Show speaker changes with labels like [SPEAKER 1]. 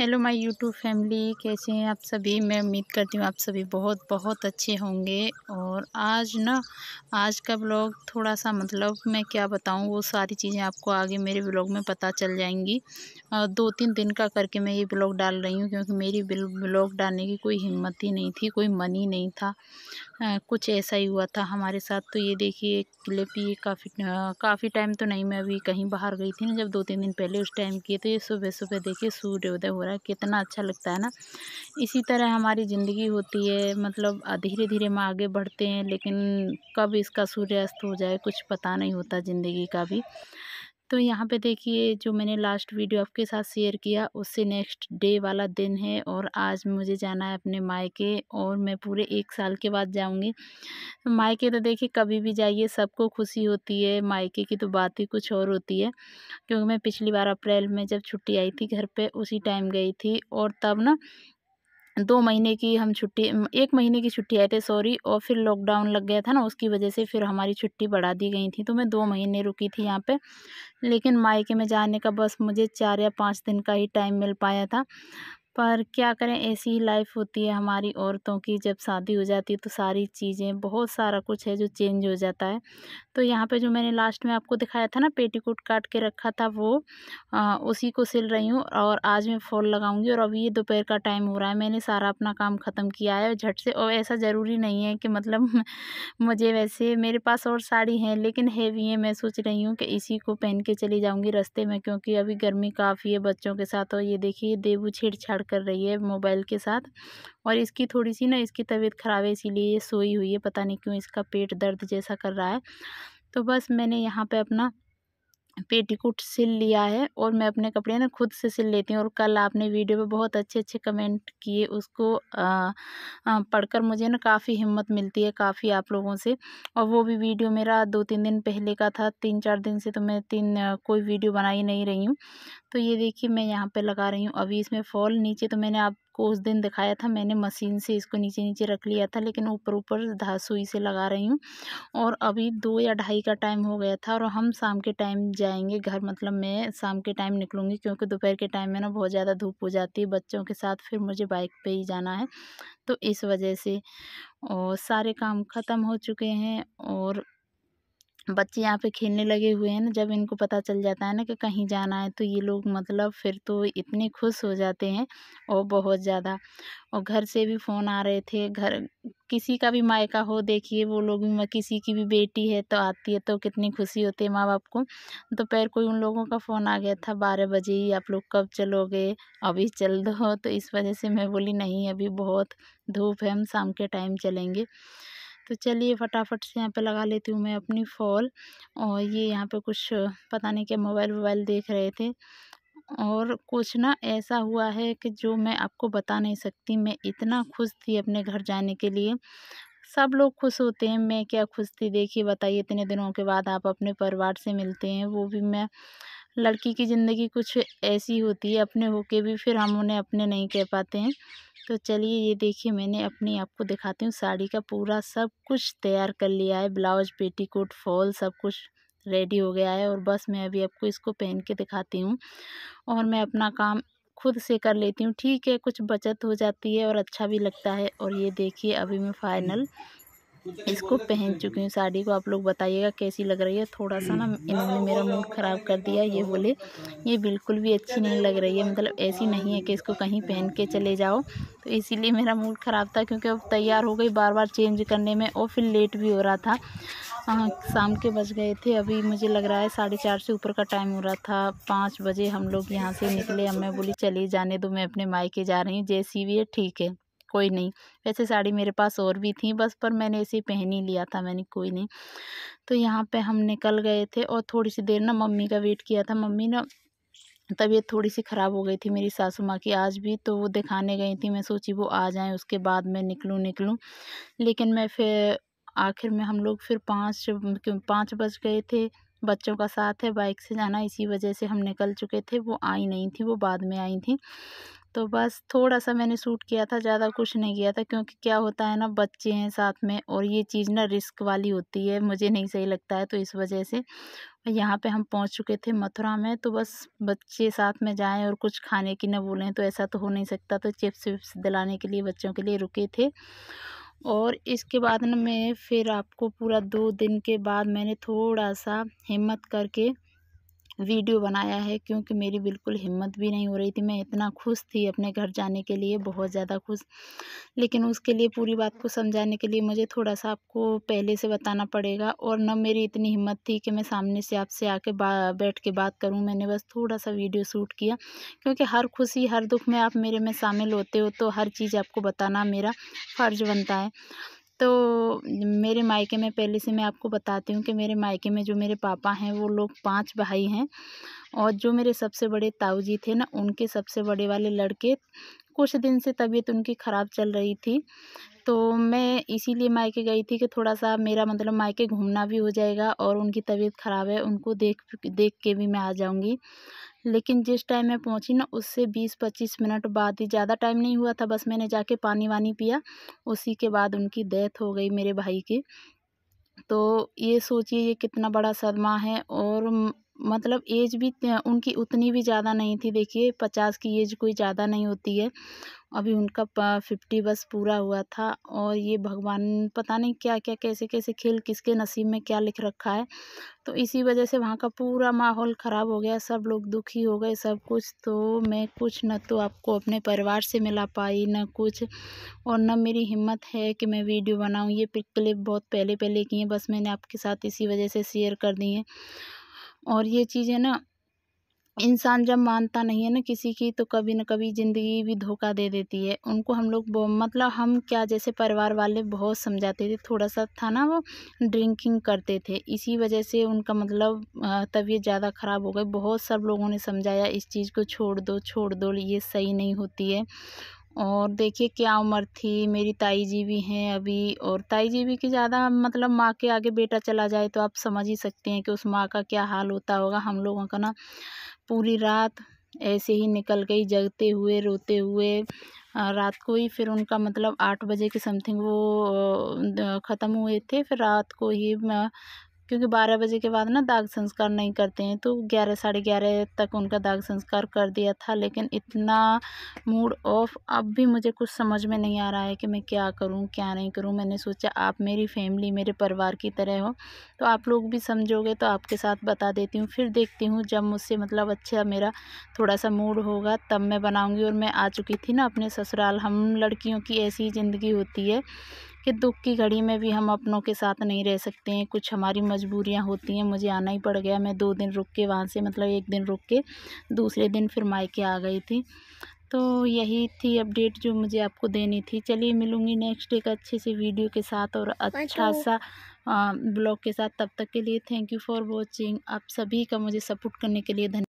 [SPEAKER 1] hello my YouTube family कैसे हैं आप सभी मैं उम्मीद करती हूँ आप सभी बहुत बहुत अच्छे होंगे और आज ना आज का ब्लॉग थोड़ा सा मतलब मैं क्या बताऊँ वो सारी चीज़ें आपको आगे मेरे ब्लॉग में पता चल जाएंगी दो तीन दिन का करके मैं ये ब्लॉग डाल रही हूँ क्योंकि मेरी ब्लॉग डालने की कोई हिम्मत ही नहीं थी कोई मन ही नहीं था कुछ ऐसा ही हुआ था हमारे साथ तो ये देखिए क्लिप ये काफ़ी काफ़ी टाइम तो नहीं मैं अभी कहीं बाहर गई थी ना जब दो तीन दिन पहले उस टाइम की तो ये सुबह सुबह देखिए सूर्योदय हो रहा है कितना अच्छा लगता है ना इसी तरह हमारी ज़िंदगी होती है मतलब धीरे धीरे हम आगे बढ़ते हैं लेकिन कब इसका सूर्यास्त हो जाए कुछ पता नहीं होता ज़िंदगी का भी तो यहाँ पे देखिए जो मैंने लास्ट वीडियो आपके साथ शेयर किया उससे नेक्स्ट डे वाला दिन है और आज मुझे जाना है अपने मायके और मैं पूरे एक साल के बाद जाऊँगी मायके तो देखिए कभी भी जाइए सबको खुशी होती है मायके की तो बात ही कुछ और होती है क्योंकि मैं पिछली बार अप्रैल में जब छुट्टी आई थी घर पर उसी टाइम गई थी और तब ना दो महीने की हम छुट्टी एक महीने की छुट्टी आए थे सॉरी और फिर लॉकडाउन लग गया था ना उसकी वजह से फिर हमारी छुट्टी बढ़ा दी गई थी तो मैं दो महीने रुकी थी यहाँ पे लेकिन मायके में जाने का बस मुझे चार या पाँच दिन का ही टाइम मिल पाया था पर क्या करें ऐसी ही लाइफ़ होती है हमारी औरतों की जब शादी हो जाती है तो सारी चीज़ें बहुत सारा कुछ है जो चेंज हो जाता है तो यहाँ पे जो मैंने लास्ट में आपको दिखाया था ना पेटीकोट काट के रखा था वो आ, उसी को सिल रही हूँ और आज मैं फॉल लगाऊंगी और अभी ये दोपहर का टाइम हो रहा है मैंने सारा अपना काम ख़त्म किया है झट से और ऐसा ज़रूरी नहीं है कि मतलब मुझे वैसे मेरे पास और साड़ी है लेकिन हैवी है मैं सोच रही हूँ कि इसी को पहन के चली जाऊँगी रस्ते में क्योंकि अभी गर्मी काफ़ी है बच्चों के साथ और ये देखिए देबू छेड़छाड़ कर रही है मोबाइल के साथ और इसकी थोड़ी सी ना इसकी तबीयत ख़राब है इसीलिए ये सोई हुई है पता नहीं क्यों इसका पेट दर्द जैसा कर रहा है तो बस मैंने यहाँ पर अपना पेटीकोट सिल लिया है और मैं अपने कपड़े ना खुद से सिल लेती हूँ और कल आपने वीडियो पे बहुत अच्छे अच्छे कमेंट किए उसको पढ़कर मुझे ना काफ़ी हिम्मत मिलती है काफ़ी आप लोगों से और वो भी वीडियो मेरा दो तीन दिन पहले का था तीन चार दिन से तो मैं तीन कोई वीडियो बनाई नहीं रही हूँ तो ये देखिए मैं यहाँ पे लगा रही हूँ अभी इसमें फॉल नीचे तो मैंने आपको उस दिन दिखाया था मैंने मशीन से इसको नीचे नीचे रख लिया था लेकिन ऊपर ऊपर धासुई सुई से लगा रही हूँ और अभी दो या ढाई का टाइम हो गया था और हम शाम के टाइम जाएंगे घर मतलब मैं शाम के टाइम निकलूँगी क्योंकि दोपहर के टाइम में ना बहुत ज़्यादा धूप हो जाती है बच्चों के साथ फिर मुझे बाइक पर ही जाना है तो इस वजह से और सारे काम ख़त्म हो चुके हैं और बच्चे यहाँ पे खेलने लगे हुए हैं ना जब इनको पता चल जाता है ना कि कहीं जाना है तो ये लोग मतलब फिर तो इतने खुश हो जाते हैं और बहुत ज़्यादा और घर से भी फ़ोन आ रहे थे घर किसी का भी मायका हो देखिए वो लोग भी किसी की भी बेटी है तो आती है तो कितनी खुशी होती है माँ बाप को दोपहर तो कोई उन लोगों का फ़ोन आ गया था बारह बजे ही आप लोग कब चलोगे अभी चल दो तो इस वजह से मैं बोली नहीं अभी बहुत धूप है हम शाम के टाइम चलेंगे तो चलिए फटाफट से यहाँ पे लगा लेती हूँ मैं अपनी फॉल और ये यहाँ पे कुछ पता नहीं क्या मोबाइल वोबाइल देख रहे थे और कुछ ना ऐसा हुआ है कि जो मैं आपको बता नहीं सकती मैं इतना खुश थी अपने घर जाने के लिए सब लोग खुश होते हैं मैं क्या खुश थी देखिए बताइए इतने दिनों के बाद आप अपने परिवार से मिलते हैं वो भी मैं लड़की की ज़िंदगी कुछ ऐसी होती है अपने होके भी फिर हम उन्हें अपने नहीं कह पाते हैं तो चलिए ये देखिए मैंने अपनी आपको दिखाती हूँ साड़ी का पूरा सब कुछ तैयार कर लिया है ब्लाउज पेटीकोट फॉल सब कुछ रेडी हो गया है और बस मैं अभी आपको इसको पहन के दिखाती हूँ और मैं अपना काम खुद से कर लेती हूँ ठीक है कुछ बचत हो जाती है और अच्छा भी लगता है और ये देखिए अभी मैं फ़ाइनल इसको पहन चुकी हूँ साड़ी को आप लोग बताइएगा कैसी लग रही है थोड़ा सा ना इन्होंने मेरा मूड ख़राब कर दिया ये बोले ये बिल्कुल भी अच्छी नहीं लग रही है मतलब ऐसी नहीं है कि इसको कहीं पहन के चले जाओ तो इसीलिए मेरा मूड ख़राब था क्योंकि अब तैयार हो गई बार बार चेंज करने में और फिर लेट भी हो रहा था हाँ, शाम के बज गए थे अभी मुझे लग रहा है साढ़े चार से ऊपर का टाइम हो रहा था पाँच बजे हम लोग यहाँ से निकले अब मैं बोली चलिए जाने दो मैं अपने मायके जा रही हूँ जैसी भी है ठीक है कोई नहीं वैसे साड़ी मेरे पास और भी थी बस पर मैंने इसे पहन ही लिया था मैंने कोई नहीं तो यहाँ पे हम निकल गए थे और थोड़ी सी देर ना मम्मी का वेट किया था मम्मी ना तबीयत थोड़ी सी ख़राब हो गई थी मेरी सासू माँ की आज भी तो वो दिखाने गई थी मैं सोची वो आ जाएँ उसके बाद मैं निकलूँ निकलूँ लेकिन मैं फिर आखिर में हम लोग फिर पाँच पाँच बज गए थे बच्चों का साथ है बाइक से जाना इसी वजह से हम निकल चुके थे वो आई नहीं थी वो बाद में आई थी तो बस थोड़ा सा मैंने सूट किया था ज़्यादा कुछ नहीं किया था क्योंकि क्या होता है ना बच्चे हैं साथ में और ये चीज़ ना रिस्क वाली होती है मुझे नहीं सही लगता है तो इस वजह से यहाँ पे हम पहुँच चुके थे मथुरा में तो बस बच्चे साथ में जाएं और कुछ खाने की ना बोलें तो ऐसा तो हो नहीं सकता तो चिप्स विप्स दिलाने के लिए बच्चों के लिए रुके थे और इसके बाद न मैं फिर आपको पूरा दो दिन के बाद मैंने थोड़ा सा हिम्मत करके वीडियो बनाया है क्योंकि मेरी बिल्कुल हिम्मत भी नहीं हो रही थी मैं इतना खुश थी अपने घर जाने के लिए बहुत ज़्यादा खुश लेकिन उसके लिए पूरी बात को समझाने के लिए मुझे थोड़ा सा आपको पहले से बताना पड़ेगा और न मेरी इतनी हिम्मत थी कि मैं सामने से आपसे आके बैठ के बात करूँ मैंने बस थोड़ा सा वीडियो शूट किया क्योंकि हर खुशी हर दुख में आप मेरे में शामिल होते हो तो हर चीज़ आपको बताना मेरा फ़र्ज बनता है तो मेरे मायके में पहले से मैं आपको बताती हूँ कि मेरे मायके में जो मेरे पापा हैं वो लोग पांच भाई हैं और जो मेरे सबसे बड़े ताऊ जी थे ना उनके सबसे बड़े वाले लड़के कुछ दिन से तबीयत उनकी ख़राब चल रही थी तो मैं इसीलिए मायके गई थी कि थोड़ा सा मेरा मतलब मायके घूमना भी हो जाएगा और उनकी तबीयत ख़राब है उनको देख देख के भी मैं आ जाऊँगी लेकिन जिस टाइम मैं पहुँची ना उससे बीस पच्चीस मिनट बाद ही ज़्यादा टाइम नहीं हुआ था बस मैंने जाके पानी वानी पिया उसी के बाद उनकी डेथ हो गई मेरे भाई की तो ये सोचिए ये कितना बड़ा सदमा है और मतलब एज भी उनकी उतनी भी ज़्यादा नहीं थी देखिए पचास की एज कोई ज़्यादा नहीं होती है अभी उनका फिफ्टी बस पूरा हुआ था और ये भगवान पता नहीं क्या क्या कैसे कैसे खेल किसके नसीब में क्या लिख रखा है तो इसी वजह से वहाँ का पूरा माहौल ख़राब हो गया सब लोग दुखी हो गए सब कुछ तो मैं कुछ न तो आपको अपने परिवार से मिला पाई न कुछ और न मेरी हिम्मत है कि मैं वीडियो बनाऊँ ये क्लिप बहुत पहले पहले की हैं बस मैंने आपके साथ इसी वजह से शेयर कर दी है और ये चीज़ है ना इंसान जब मानता नहीं है ना किसी की तो कभी ना कभी ज़िंदगी भी धोखा दे देती है उनको हम लोग मतलब हम क्या जैसे परिवार वाले बहुत समझाते थे थोड़ा सा था ना वो ड्रिंकिंग करते थे इसी वजह से उनका मतलब तबीयत ज़्यादा ख़राब हो गई बहुत सब लोगों ने समझाया इस चीज़ को छोड़ दो छोड़ दो ये सही नहीं होती है और देखिए क्या उम्र थी मेरी ताई जी भी हैं अभी और ताई जी भी की ज़्यादा मतलब माँ के आगे बेटा चला जाए तो आप समझ ही सकते हैं कि उस माँ का क्या हाल होता होगा हम लोगों का ना पूरी रात ऐसे ही निकल गई जगते हुए रोते हुए रात को ही फिर उनका मतलब आठ बजे के समथिंग वो ख़त्म हुए थे फिर रात को ही क्योंकि बारह बजे के बाद ना दाग संस्कार नहीं करते हैं तो ग्यारह साढ़े ग्यारह तक उनका दाग संस्कार कर दिया था लेकिन इतना मूड ऑफ अब भी मुझे कुछ समझ में नहीं आ रहा है कि मैं क्या करूं क्या नहीं करूं मैंने सोचा आप मेरी फैमिली मेरे परिवार की तरह हो तो आप लोग भी समझोगे तो आपके साथ बता देती हूँ फिर देखती हूँ जब मुझसे मतलब अच्छा मेरा थोड़ा सा मूड होगा तब मैं बनाऊँगी और मैं आ चुकी थी ना अपने ससुराल हम लड़कियों की ऐसी ज़िंदगी होती है कि दुख की घड़ी में भी हम अपनों के साथ नहीं रह सकते हैं कुछ हमारी मजबूरियाँ होती हैं मुझे आना ही पड़ गया मैं दो दिन रुक के वहाँ से मतलब एक दिन रुक के दूसरे दिन फिर मायके आ गई थी तो यही थी अपडेट जो मुझे आपको देनी थी चलिए मिलूँगी नेक्स्ट एक अच्छे से वीडियो के साथ और अच्छा सा ब्लॉग के साथ तब तक के लिए थैंक यू फॉर वॉचिंग आप सभी का मुझे सपोर्ट करने के लिए धन्यवाद